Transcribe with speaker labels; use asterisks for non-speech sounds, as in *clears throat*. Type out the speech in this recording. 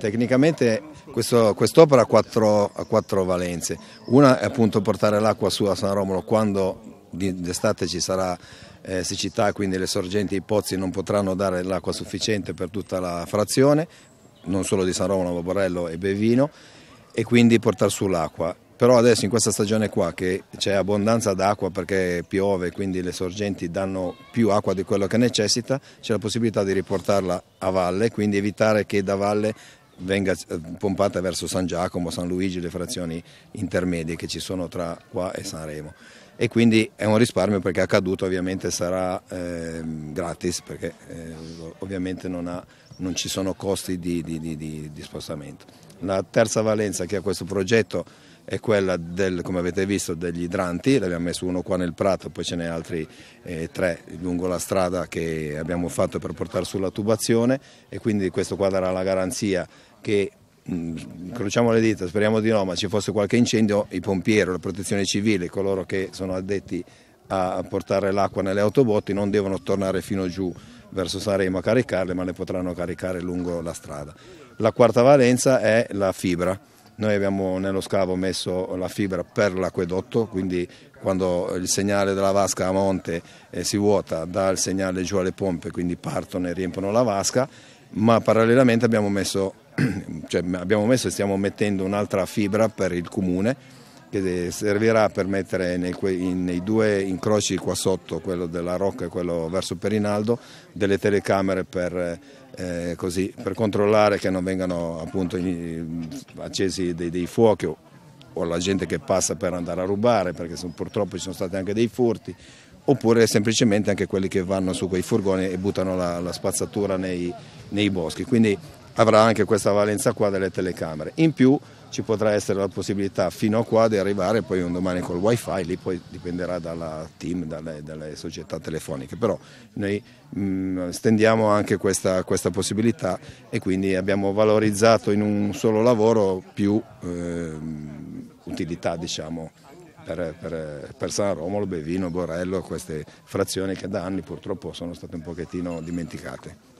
Speaker 1: Tecnicamente questo, quest'opera ha quattro, ha quattro, valenze. Una è appunto portare l'acqua su a San Romolo quando d'estate ci sarà eh, siccità, quindi le sorgenti e i pozzi non potranno dare l'acqua sufficiente per tutta la frazione, non solo di San Romolo, ma Borello e Bevino, e quindi portare su l'acqua. Però adesso in questa stagione qua che c'è abbondanza d'acqua perché piove, quindi le sorgenti danno più acqua di quello che necessita, c'è la possibilità di riportarla a valle, quindi evitare che da valle venga eh, pompata verso San Giacomo, San Luigi, le frazioni intermedie che ci sono tra qua e Sanremo. E quindi è un risparmio perché accaduto ovviamente sarà eh, gratis perché eh, ovviamente non, ha, non, ci sono costi di, di, di, di spostamento. La terza valenza che ha questo progetto è quella del, come avete visto, degli idranti, l'abbiamo messo uno qua nel prato, poi ce n'è altri eh, tre lungo la strada che abbiamo fatto per portare sulla tubazione e quindi questo qua darà la garanzia che mh, mm, le dita, speriamo di no, ma ci fosse qualche incendio, i pompieri, la protezione civile, coloro che sono addetti a portare l'acqua nelle autobotti non devono tornare fino giù verso Saremo a caricarle, ma le potranno caricare lungo la strada. La quarta valenza è la fibra. Noi abbiamo nello scavo messo la fibra per l'acquedotto, quindi quando il segnale della vasca a monte eh, si vuota dà il segnale giù alle pompe, quindi partono e riempiono la vasca, ma parallelamente abbiamo messo *clears throat* cioè abbiamo messo e stiamo mettendo un'altra fibra per il comune che servirà per mettere nei, nei, due incroci qua sotto, quello della Rocca e quello verso Perinaldo, delle telecamere per, eh, così, per controllare che non vengano appunto, accesi dei, dei fuochi o, o, la gente che passa per andare a rubare, perché sono, purtroppo ci sono stati anche dei furti, oppure semplicemente anche quelli che vanno su quei furgoni e buttano la, la spazzatura nei, nei boschi. Quindi avrà anche questa valenza qua delle telecamere. In più ci potrà essere la possibilità fino a qua di arrivare poi un domani col wifi, lì poi dipenderà dalla team, dalle, dalle società telefoniche, però noi mh, mm, stendiamo anche questa, questa, possibilità e quindi abbiamo valorizzato in un solo lavoro più eh, utilità diciamo, per, per, per, San Romolo, Bevino, Borello, queste frazioni che da anni purtroppo sono state un pochettino dimenticate.